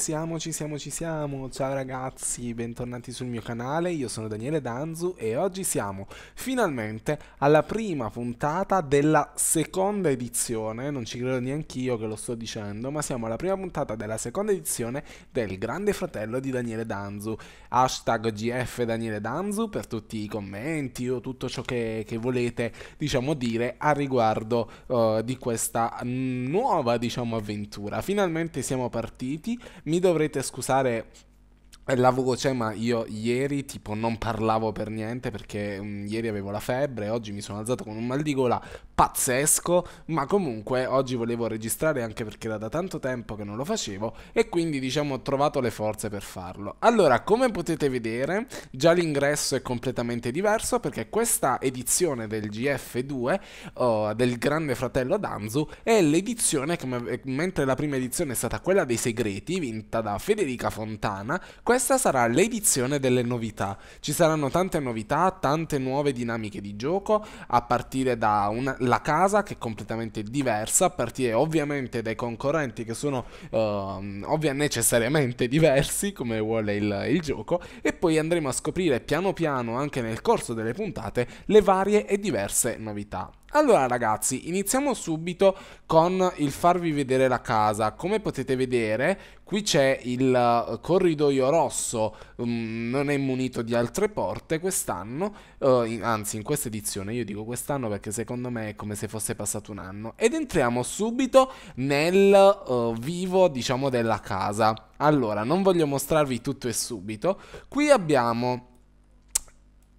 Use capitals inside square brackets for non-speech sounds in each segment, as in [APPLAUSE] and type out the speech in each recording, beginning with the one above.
siamo, ci siamo, ci siamo. Ciao ragazzi, bentornati sul mio canale. Io sono Daniele Danzu e oggi siamo finalmente alla prima puntata della seconda edizione. Non ci credo neanche io che lo sto dicendo, ma siamo alla prima puntata della seconda edizione del Grande Fratello di Daniele Danzu. Hashtag GF Daniele Danzu per tutti i commenti o tutto ciò che, che volete, diciamo, dire a riguardo uh, di questa nuova, diciamo, avventura. Finalmente siamo partiti mi dovrete scusare eh, la voce, ma io ieri tipo non parlavo per niente perché um, ieri avevo la febbre, oggi mi sono alzato con un mal di gola pazzesco, ma comunque oggi volevo registrare anche perché era da tanto tempo che non lo facevo e quindi diciamo ho trovato le forze per farlo. Allora, come potete vedere, già l'ingresso è completamente diverso perché questa edizione del GF2 oh, del Grande Fratello Danzu è l'edizione che mentre la prima edizione è stata quella dei segreti vinta da Federica Fontana questa sarà l'edizione delle novità. Ci saranno tante novità, tante nuove dinamiche di gioco, a partire dalla casa che è completamente diversa, a partire ovviamente dai concorrenti che sono uh, ovvia necessariamente diversi, come vuole il, il gioco, e poi andremo a scoprire piano piano anche nel corso delle puntate le varie e diverse novità. Allora ragazzi, iniziamo subito con il farvi vedere la casa. Come potete vedere, qui c'è il eh, corridoio rosso, mm, non è munito di altre porte quest'anno, eh, anzi in questa edizione, io dico quest'anno perché secondo me è come se fosse passato un anno. Ed entriamo subito nel eh, vivo, diciamo, della casa. Allora, non voglio mostrarvi tutto e subito. Qui abbiamo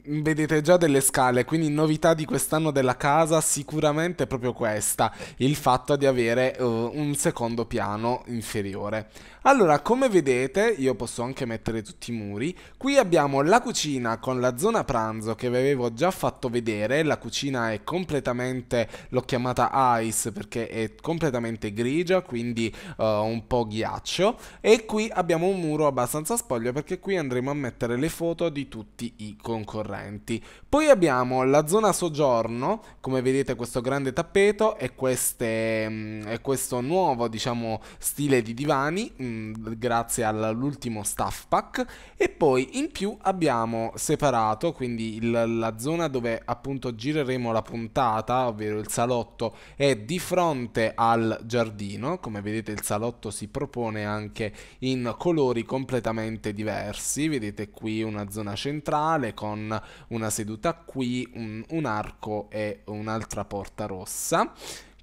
Vedete già delle scale, quindi novità di quest'anno della casa sicuramente è proprio questa, il fatto di avere uh, un secondo piano inferiore. Allora, come vedete, io posso anche mettere tutti i muri, qui abbiamo la cucina con la zona pranzo che vi avevo già fatto vedere, la cucina è completamente, l'ho chiamata ice perché è completamente grigia, quindi uh, un po' ghiaccio, e qui abbiamo un muro abbastanza spoglio perché qui andremo a mettere le foto di tutti i concorrenti ricorrenti. Poi abbiamo la zona soggiorno, come vedete questo grande tappeto e, queste, mm, e questo nuovo diciamo, stile di divani mm, grazie all'ultimo staff pack e poi in più abbiamo separato quindi il, la zona dove appunto gireremo la puntata, ovvero il salotto è di fronte al giardino, come vedete il salotto si propone anche in colori completamente diversi, vedete qui una zona centrale con una, seduta qui, un, un arco e un'altra porta rossa.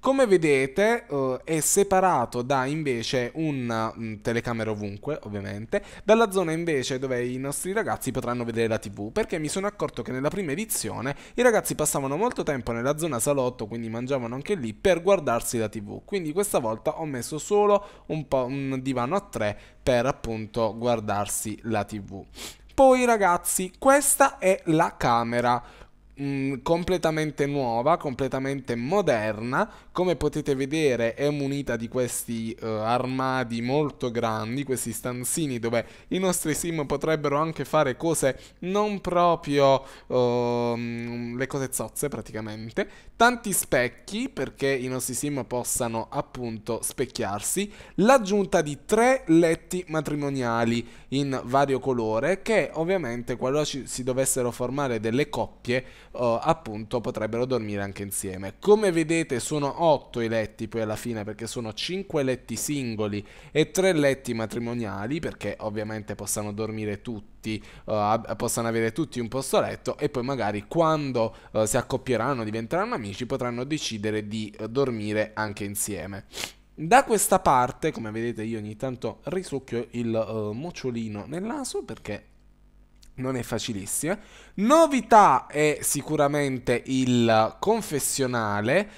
Come vedete eh, è separato da invece un mh, mm, telecamera ovunque, ovviamente, dalla zona invece dove i nostri ragazzi potranno vedere la tv, perché mi sono accorto che nella prima edizione i ragazzi passavano molto tempo nella zona salotto, quindi mangiavano anche lì, per guardarsi la tv. Quindi questa volta ho messo solo un, un divano a tre per appunto guardarsi la tv poi ragazzi, questa è la camera mm, completamente nuova, completamente moderna, come potete vedere è munita di questi uh, armadi molto grandi, questi stanzini dove i nostri sim potrebbero anche fare cose non proprio uh, le cose zozze praticamente. Tanti specchi perché i nostri sim possano appunto specchiarsi. L'aggiunta di tre letti matrimoniali in vario colore che ovviamente qualora ci, si dovessero formare delle coppie uh, appunto potrebbero dormire anche insieme. Come vedete sono i letti poi alla fine perché sono cinque letti singoli e tre letti matrimoniali perché ovviamente possano dormire tutti, uh, possano avere tutti un posto a letto e poi magari quando uh, si accoppieranno, diventeranno amici, potranno decidere di uh, dormire anche insieme. Da questa parte, come vedete io ogni tanto risucchio il mocciolino nel naso perché non è facilissima. Novità è sicuramente il confessionale,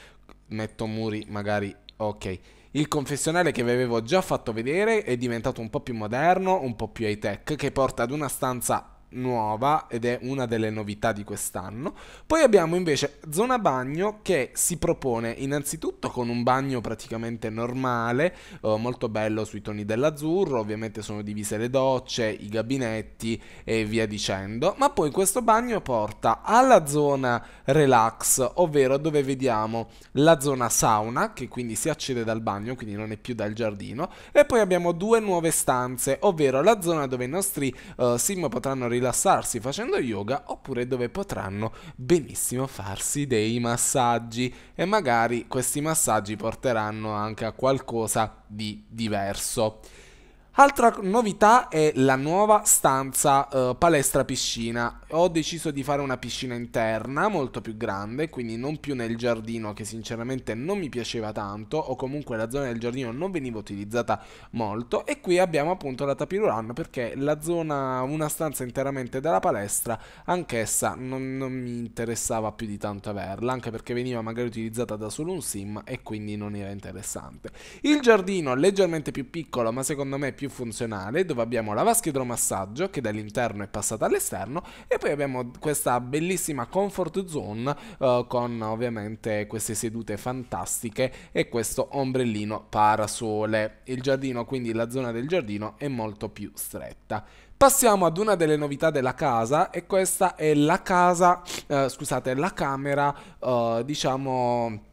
metto muri magari... Ok. Il confessionale che vi avevo già fatto vedere è diventato un po' più moderno, un po' più high tech, che porta ad una stanza nuova ed è una delle novità di quest'anno. Poi abbiamo invece zona bagno che si propone innanzitutto con un bagno praticamente normale, eh, molto bello sui toni dell'azzurro, ovviamente sono divise le docce, i gabinetti e via dicendo, ma poi questo bagno porta alla zona relax, ovvero dove vediamo la zona sauna che quindi si accede dal bagno, quindi non è più dal giardino, e poi abbiamo due nuove stanze, ovvero la zona dove i nostri eh, sim potranno rilassare rilassarsi facendo yoga oppure dove potranno benissimo farsi dei massaggi e magari questi massaggi porteranno anche a qualcosa di diverso. Altra novità è la nuova stanza eh, palestra piscina. Ho deciso di fare una piscina interna molto più grande, quindi non più nel giardino che sinceramente non mi piaceva tanto o comunque la zona del giardino non veniva utilizzata molto e qui abbiamo appunto la tapirurana perché la zona, una stanza interamente della palestra, anch'essa non, non mi interessava più di tanto averla, anche perché veniva magari utilizzata da solo un sim e quindi non era interessante. Il giardino leggermente più piccolo ma secondo me più più funzionale dove abbiamo la vasca idromassaggio che dall'interno è passata all'esterno e poi abbiamo questa bellissima comfort zone eh, con ovviamente queste sedute fantastiche e questo ombrellino parasole. Il giardino, quindi la zona del giardino è molto più stretta. Passiamo ad una delle novità della casa e questa è la casa, eh, scusate, la camera, eh, diciamo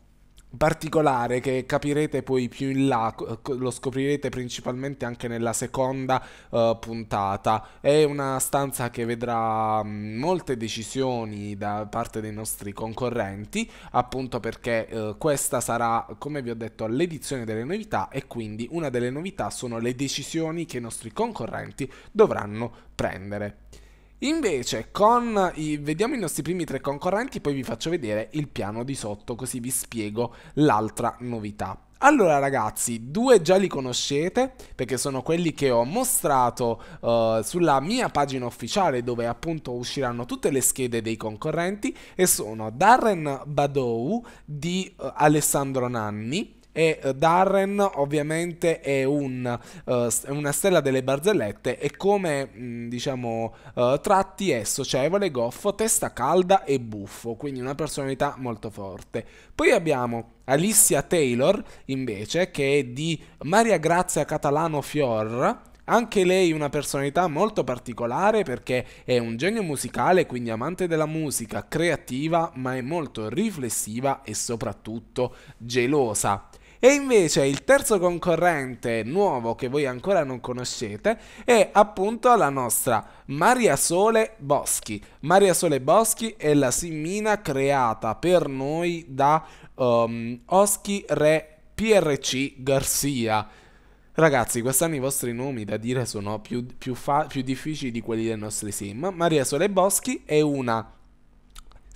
particolare che capirete poi più in là, lo scoprirete principalmente anche nella seconda uh, puntata. È una stanza che vedrà mm, molte decisioni da parte dei nostri concorrenti, appunto perché uh, questa sarà, come vi ho detto, l'edizione delle novità e quindi una delle novità sono le decisioni che i nostri concorrenti dovranno prendere. Invece, con i, vediamo i nostri primi tre concorrenti, poi vi faccio vedere il piano di sotto, così vi spiego l'altra novità. Allora ragazzi, due già li conoscete perché sono quelli che ho mostrato uh, sulla mia pagina ufficiale dove appunto usciranno tutte le schede dei concorrenti e sono Darren Badou di uh, Alessandro Nanni e eh, Darren ovviamente è un, eh, una stella delle barzellette e come mm, diciamo eh, tratti è socievole, goffo, testa calda e buffo, quindi una personalità molto forte. Poi abbiamo Alicia Taylor invece che è di Maria Grazia Catalano Fior anche lei una personalità molto particolare perché è un genio musicale, quindi amante della musica, creativa, ma è molto riflessiva e soprattutto gelosa. E invece il terzo concorrente nuovo che voi ancora non conoscete è appunto la nostra Maria Sole Boschi. Maria Sole Boschi è la simmina creata per noi da um, Oschi Re PRC Garcia. Ragazzi, quest'anno i vostri nomi da dire sono più, più, più difficili di quelli dei nostri sim. Maria Sole Boschi è una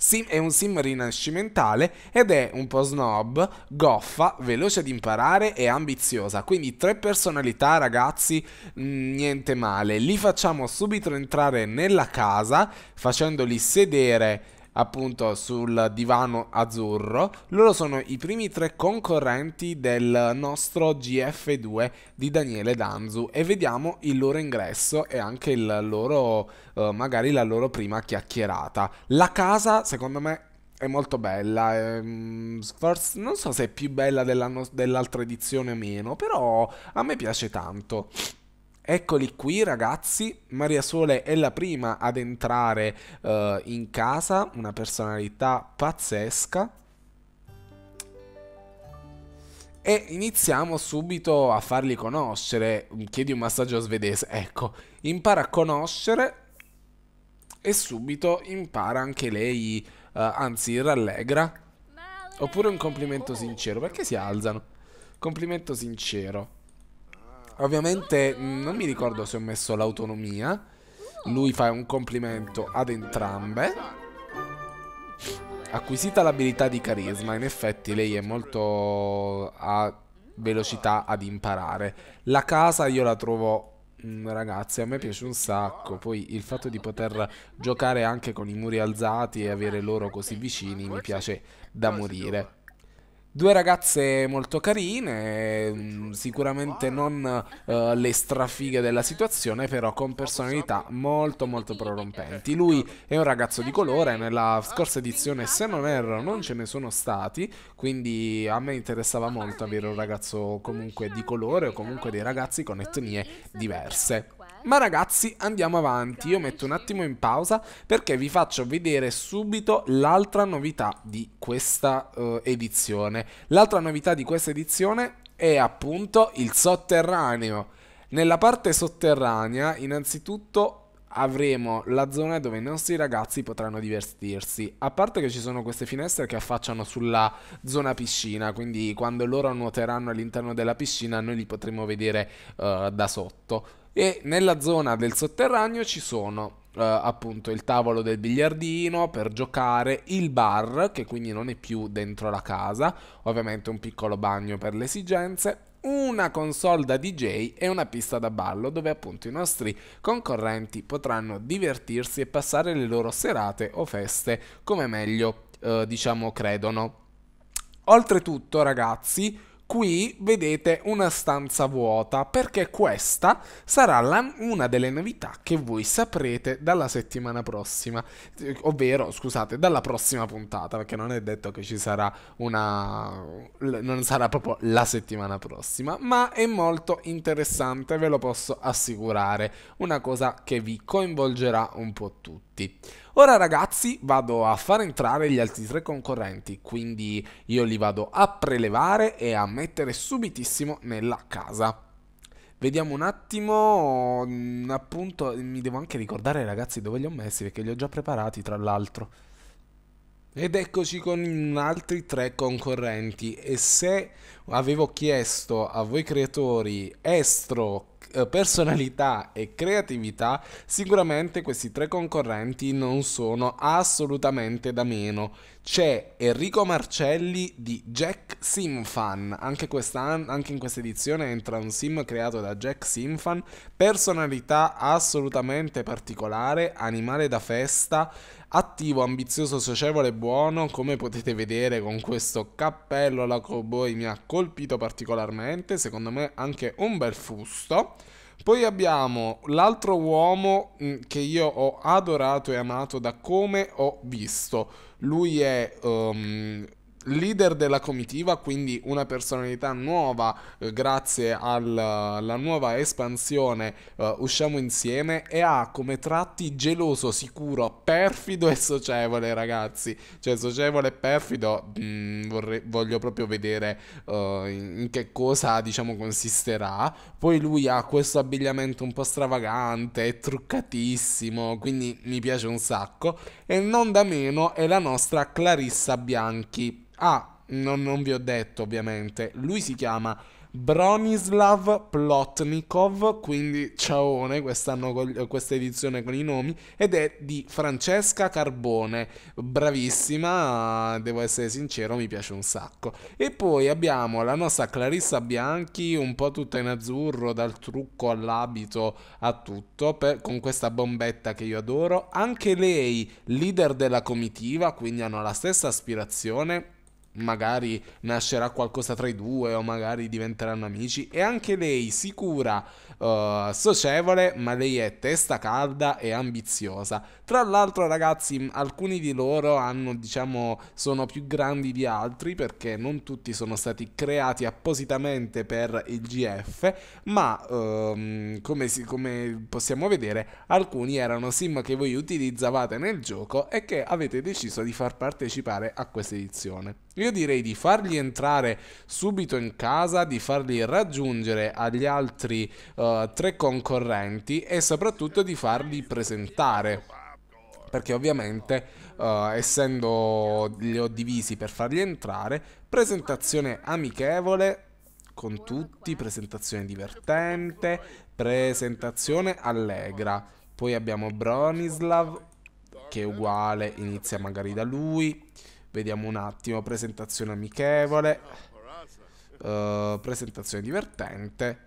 Sim è un sim rinascimentale ed è un po' snob, goffa, veloce ad imparare e ambiziosa. Quindi tre personalità, ragazzi, mm, niente male. Li facciamo subito entrare nella casa facendoli sedere appunto sul divano azzurro. Loro sono i primi tre concorrenti del nostro GF2 di Daniele Danzu e vediamo il loro ingresso e anche il loro, eh, magari la loro prima chiacchierata. La casa, secondo me, è molto bella. Ehm, forse, non so se è più bella dell'altra dell edizione o meno, però a me piace tanto. Eccoli qui ragazzi, Maria Sole è la prima ad entrare uh, in casa, una personalità pazzesca. E iniziamo subito a farli conoscere, chiedi un massaggio svedese, ecco, impara a conoscere e subito impara anche lei, uh, anzi rallegra. Oppure un complimento sincero, perché si alzano? Complimento sincero. Ovviamente mm, non mi ricordo se ho messo l'autonomia. Lui fa un complimento ad entrambe. Acquisita l'abilità di carisma, in effetti lei è molto a velocità ad imparare. La casa io la trovo mm, ragazzi, a me piace un sacco. Poi il fatto di poter giocare anche con i muri alzati e avere loro così vicini mi piace da morire. Due ragazze molto carine, mm, sicuramente non uh, le strafighe della situazione, però con personalità molto molto prorompenti. Lui è un ragazzo di colore, nella scorsa edizione se non erro non ce ne sono stati, quindi a me interessava molto avere un ragazzo comunque di colore o comunque dei ragazzi con etnie diverse. Ma ragazzi andiamo avanti, io metto un attimo in pausa perché vi faccio vedere subito l'altra novità di questa uh, edizione. L'altra novità di questa edizione è appunto il sotterraneo. Nella parte sotterranea innanzitutto avremo la zona dove i nostri ragazzi potranno divertirsi. A parte che ci sono queste finestre che affacciano sulla zona piscina, quindi quando loro nuoteranno all'interno della piscina noi li potremo vedere uh, da sotto. E nella zona del sotterraneo ci sono Uh, appunto il tavolo del biliardino per giocare, il bar che quindi non è più dentro la casa, ovviamente un piccolo bagno per le esigenze una console da DJ e una pista da ballo dove appunto i nostri concorrenti potranno divertirsi e passare le loro serate o feste come meglio eh, diciamo credono. Oltretutto ragazzi Qui vedete una stanza vuota perché questa sarà la, una delle novità che voi saprete dalla settimana prossima, eh, ovvero scusate, dalla prossima puntata, perché non è detto che ci sarà una... non sarà proprio la settimana prossima, ma è molto interessante, ve lo posso assicurare, una cosa che vi coinvolgerà un po' tutti tutti. Ora ragazzi vado a far entrare gli altri tre concorrenti, quindi io li vado a prelevare e a mettere subitissimo nella casa. Vediamo un attimo, mm, appunto, mi devo anche ricordare ragazzi dove li ho messi perché li ho già preparati tra l'altro. Ed eccoci con altri tre concorrenti e se avevo chiesto a voi creatori estro, eh, personalità e creatività, sicuramente questi tre concorrenti non sono assolutamente da meno. C'è Enrico Marcelli di Jack Simfan, anche, anche in questa edizione entra un sim creato da Jack Simfan, personalità assolutamente particolare, animale da festa, attivo, ambizioso, socievole e buono, come potete vedere con questo cappello la cowboy mi ha colpito particolarmente, secondo me anche un bel fusto. Poi abbiamo l'altro uomo mm, che io ho adorato e amato da come ho visto. Lui è um, leader della comitiva, quindi una personalità nuova eh, grazie alla nuova espansione eh, Usciamo insieme e ha come tratti geloso, sicuro, perfido e socievole, ragazzi. Cioè, socievole e perfido mh, mm, vorrei, voglio proprio vedere uh, in che cosa, diciamo, consisterà. Poi lui ha questo abbigliamento un po' stravagante, truccatissimo, quindi mi piace un sacco. E non da meno è la nostra Clarissa Bianchi Ah, no, non vi ho detto ovviamente, lui si chiama Bronislav Plotnikov, quindi ciaone quest'anno con, questa edizione con i nomi, ed è di Francesca Carbone, bravissima, devo essere sincero, mi piace un sacco. E poi abbiamo la nostra Clarissa Bianchi, un po' tutta in azzurro, dal trucco all'abito a tutto, per, con questa bombetta che io adoro. Anche lei, leader della comitiva, quindi hanno la stessa aspirazione magari nascerà qualcosa tra i due o magari diventeranno amici e anche lei sicura, uh, socievole, ma lei è testa calda e ambiziosa. Tra l'altro ragazzi, alcuni di loro hanno, diciamo, sono più grandi di altri perché non tutti sono stati creati appositamente per il GF, ma um, come, si, come possiamo vedere, alcuni erano sim che voi utilizzavate nel gioco e che avete deciso di far partecipare a questa edizione. Io direi di fargli entrare subito in casa, di farli raggiungere agli altri uh, tre concorrenti e soprattutto di farli presentare. Perché ovviamente, uh, essendo li ho divisi per farli entrare, presentazione amichevole con tutti, presentazione divertente, presentazione allegra. Poi abbiamo Bronislav, che è uguale, inizia magari da lui. Vediamo un attimo, presentazione amichevole, uh, presentazione divertente,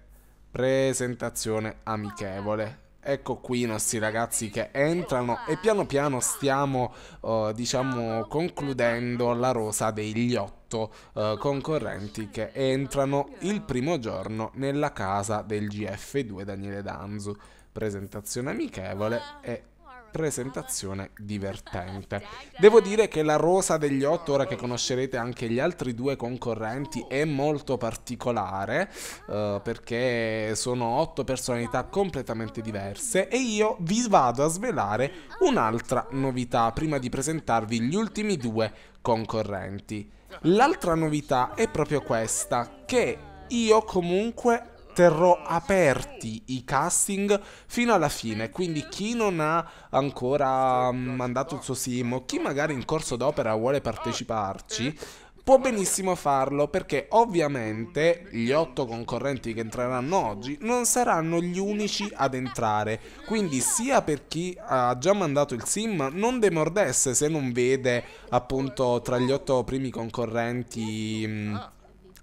presentazione amichevole. Ecco qui i nostri ragazzi che entrano e piano piano stiamo, uh, diciamo, concludendo la rosa degli otto uh, concorrenti che entrano il primo giorno nella casa del GF2 Daniele Danzu. Presentazione amichevole e presentazione divertente. Devo dire che la rosa degli otto, ora che conoscerete anche gli altri due concorrenti, è molto particolare eh, perché sono otto personalità completamente diverse e io vi vado a svelare un'altra novità prima di presentarvi gli ultimi due concorrenti. L'altra novità è proprio questa, che io comunque terrò aperti i casting fino alla fine, quindi chi non ha ancora mm, mandato il suo sim o chi magari in corso d'opera vuole parteciparci, può benissimo farlo perché ovviamente gli otto concorrenti che entreranno oggi non saranno gli unici ad entrare, quindi sia per chi ha già mandato il sim non demordesse se non vede appunto tra gli otto primi concorrenti... Mh, mm,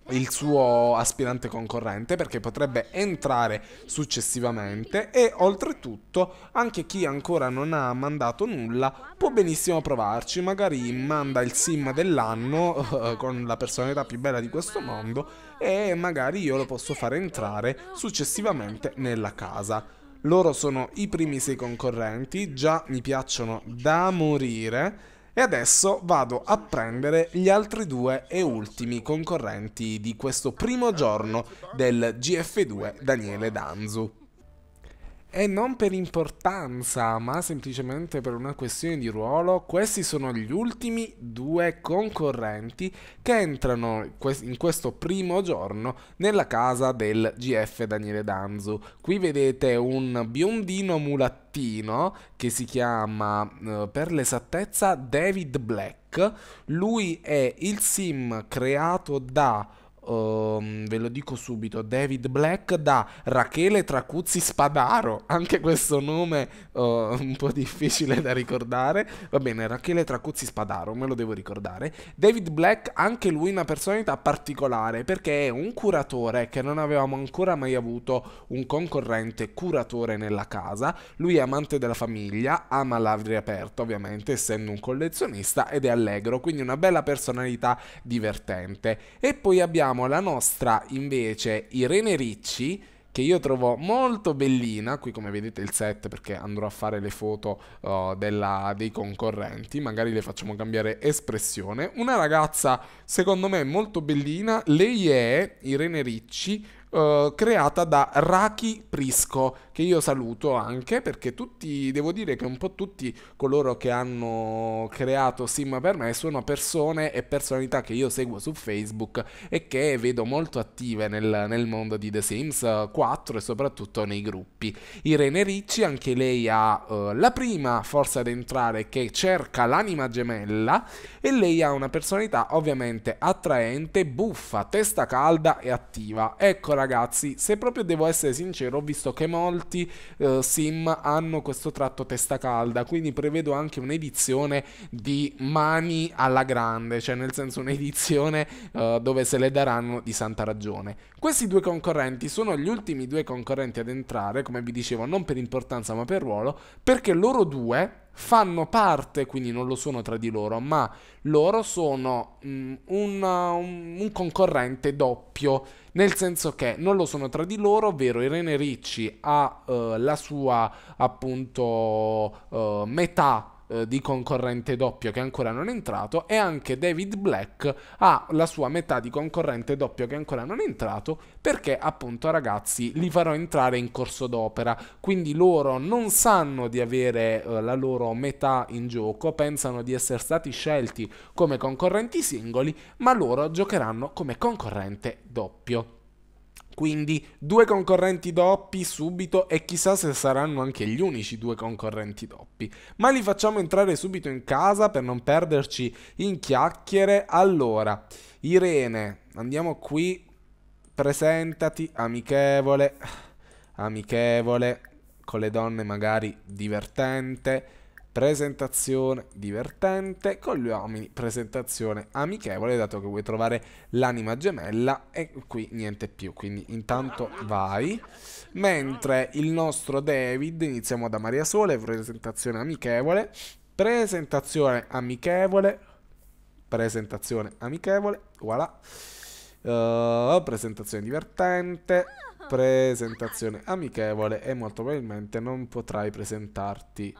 il suo aspirante concorrente perché potrebbe entrare successivamente e oltretutto anche chi ancora non ha mandato nulla può benissimo provarci, magari manda il sim dell'anno eh, con la personalità più bella di questo mondo e magari io lo posso fare entrare successivamente nella casa. Loro sono i primi sei concorrenti, già mi piacciono da morire e adesso vado a prendere gli altri due e ultimi concorrenti di questo primo giorno del GF2 Daniele Danzu. E non per importanza, ma semplicemente per una questione di ruolo, questi sono gli ultimi due concorrenti che entrano in questo primo giorno nella casa del GF Daniele Danzu. Qui vedete un biondino mulattino che si chiama, eh, per l'esattezza, David Black. Lui è il sim creato da... Um, ve lo dico subito, David Black da Rachele Tracuzzi Spadaro, anche questo nome uh, un po' difficile da ricordare, va bene, Rachele Tracuzzi Spadaro, me lo devo ricordare, David Black anche lui una personalità particolare perché è un curatore che non avevamo ancora mai avuto un concorrente curatore nella casa, lui è amante della famiglia, ama l'avria aperta ovviamente essendo un collezionista ed è allegro, quindi una bella personalità divertente e poi abbiamo abbiamo la nostra invece Irene Ricci che io trovo molto bellina, qui come vedete il set perché andrò a fare le foto uh, della, dei concorrenti, magari le facciamo cambiare espressione, una ragazza secondo me molto bellina, lei è Irene Ricci, uh, creata da Raki Prisco, che io saluto anche perché tutti, devo dire che un po' tutti coloro che hanno creato Sim per me sono persone e personalità che io seguo su Facebook e che vedo molto attive nel, nel mondo di The Sims 4 e soprattutto nei gruppi. Irene Ricci, anche lei ha uh, la prima forza ad entrare che cerca l'anima gemella e lei ha una personalità ovviamente attraente, buffa, testa calda e attiva. Ecco ragazzi, se proprio devo essere sincero, ho visto che molti molti eh, sim hanno questo tratto testa calda, quindi prevedo anche un'edizione di mani alla grande, cioè nel senso un'edizione eh, dove se le daranno di santa ragione. Questi due concorrenti sono gli ultimi due concorrenti ad entrare, come vi dicevo, non per importanza ma per ruolo, perché loro due fanno parte, quindi non lo sono tra di loro, ma loro sono mh, mm, una, un, un, concorrente doppio, nel senso che non lo sono tra di loro, ovvero Irene Ricci ha eh, la sua appunto eh, metà eh, di concorrente doppio che ancora non è entrato e anche David Black ha la sua metà di concorrente doppio che ancora non è entrato perché appunto ragazzi li farò entrare in corso d'opera quindi loro non sanno di avere eh, la loro metà in gioco pensano di essere stati scelti come concorrenti singoli ma loro giocheranno come concorrente doppio quindi due concorrenti doppi subito e chissà se saranno anche gli unici due concorrenti doppi. Ma li facciamo entrare subito in casa per non perderci in chiacchiere. Allora, Irene, andiamo qui. Presentati, amichevole, amichevole, con le donne magari divertente presentazione divertente, con gli uomini presentazione amichevole, dato che vuoi trovare l'anima gemella e qui niente più, quindi intanto vai. Mentre il nostro David, iniziamo da Maria Sole, presentazione amichevole, presentazione amichevole, presentazione amichevole, voilà. Uh, presentazione divertente, presentazione amichevole e molto probabilmente non potrai presentarti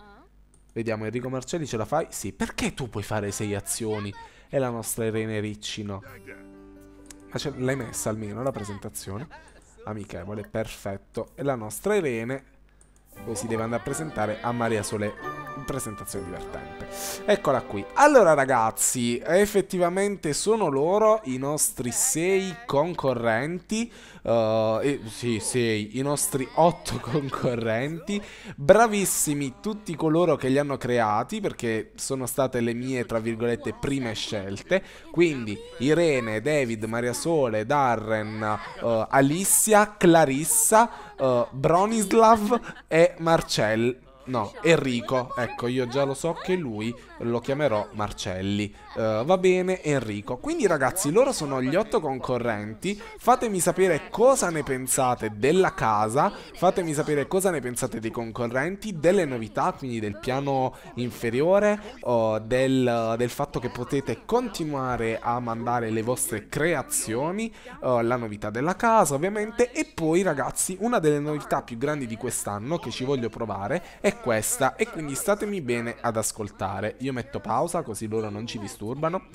Vediamo, Enrico Marcelli ce la fai? Sì, perché tu puoi fare sei azioni e la nostra Irene Ricci no? Ma l'hai messa almeno la presentazione? Amichevole, perfetto. E la nostra Irene poi si deve andare a presentare a Maria Sole presentazione divertente. Eccola qui. Allora ragazzi, effettivamente sono loro i nostri sei concorrenti. Uh, eh, sì, sei, i nostri otto [LAUGHS] concorrenti. Bravissimi tutti coloro che li hanno creati perché sono state le mie, tra virgolette, prime scelte. Quindi Irene, David, Maria Sole, Darren, uh, Alicia, Clarissa, uh, Bronislav e Marcel. No, Enrico. Ecco, io già lo so che lui lo chiamerò Marcelli. Uh, va bene, Enrico. Quindi ragazzi, loro sono gli otto concorrenti. Fatemi sapere cosa ne pensate della casa. Fatemi sapere cosa ne pensate dei concorrenti, delle novità, quindi del piano inferiore, uh, del, del, fatto che potete continuare a mandare le vostre creazioni, uh, la novità della casa ovviamente. E poi ragazzi, una delle novità più grandi di quest'anno che ci voglio provare è questa e quindi statemi bene ad ascoltare. Io metto pausa così loro non ci disturbano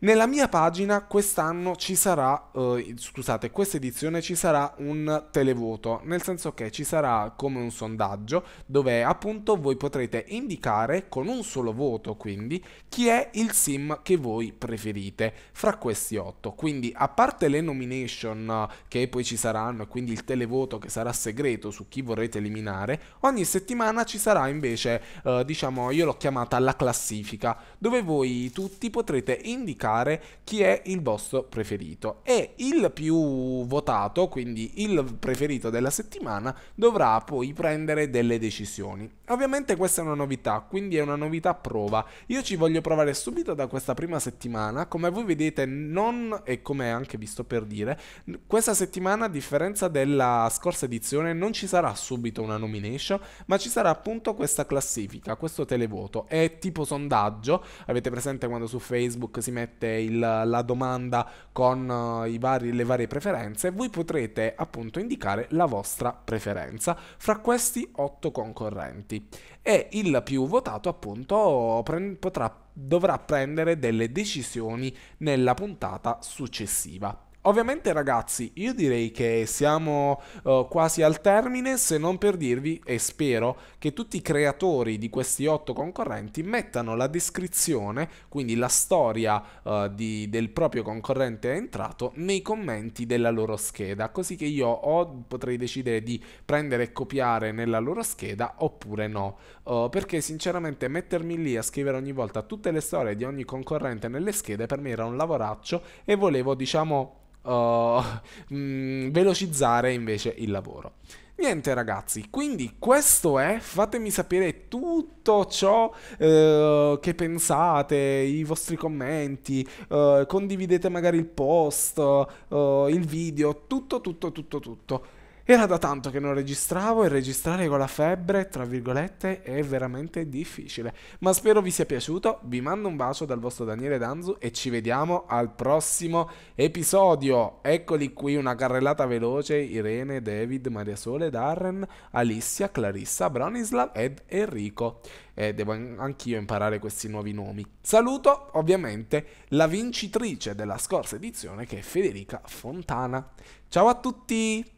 nella mia pagina quest'anno ci sarà, eh, scusate, questa edizione ci sarà un televoto, nel senso che ci sarà come un sondaggio dove appunto voi potrete indicare con un solo voto quindi chi è il sim che voi preferite fra questi otto. Quindi a parte le nomination eh, che poi ci saranno e quindi il televoto che sarà segreto su chi vorrete eliminare, ogni settimana ci sarà invece, eh, diciamo, io l'ho chiamata la classifica, dove voi tutti potrete indicare giocare chi è il vostro preferito e il più votato, quindi il preferito della settimana, dovrà poi prendere delle decisioni. Ovviamente questa è una novità, quindi è una novità prova. Io ci voglio provare subito da questa prima settimana, come voi vedete non e come anche vi sto per dire, questa settimana a differenza della scorsa edizione non ci sarà subito una nomination, ma ci sarà appunto questa classifica, questo televoto. È tipo sondaggio, avete presente quando su Facebook si mette trasmette il, la domanda con uh, vari, le varie preferenze, voi potrete appunto indicare la vostra preferenza fra questi otto concorrenti e il più votato appunto pre- potrà, dovrà prendere delle decisioni nella puntata successiva. Ovviamente ragazzi, io direi che siamo uh, quasi al termine, se non per dirvi, e spero, che tutti i creatori di questi otto concorrenti mettano la descrizione, quindi la storia uh, di, del proprio concorrente entrato, nei commenti della loro scheda, così che io o potrei decidere di prendere e copiare nella loro scheda oppure no, uh, perché sinceramente mettermi lì a scrivere ogni volta tutte le storie di ogni concorrente nelle schede per me era un lavoraccio e volevo, diciamo, uh, [LAUGHS] mh, mm, velocizzare invece il lavoro. Niente ragazzi, quindi questo è, fatemi sapere tutto ciò eh, che pensate, i vostri commenti, eh, condividete magari il post, eh, il video, tutto, tutto, tutto, tutto. Era da tanto che non registravo e registrare con la febbre, tra virgolette, è veramente difficile. Ma spero vi sia piaciuto, vi mando un bacio dal vostro Daniele Danzu e ci vediamo al prossimo episodio. Eccoli qui una carrellata veloce, Irene, David, Maria Sole, Darren, Alicia, Clarissa, Bronislav ed Enrico. E devo anch'io imparare questi nuovi nomi. Saluto ovviamente la vincitrice della scorsa edizione che è Federica Fontana. Ciao a tutti!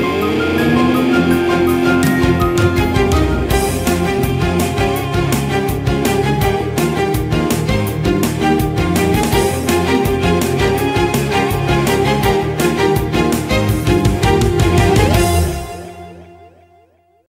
Música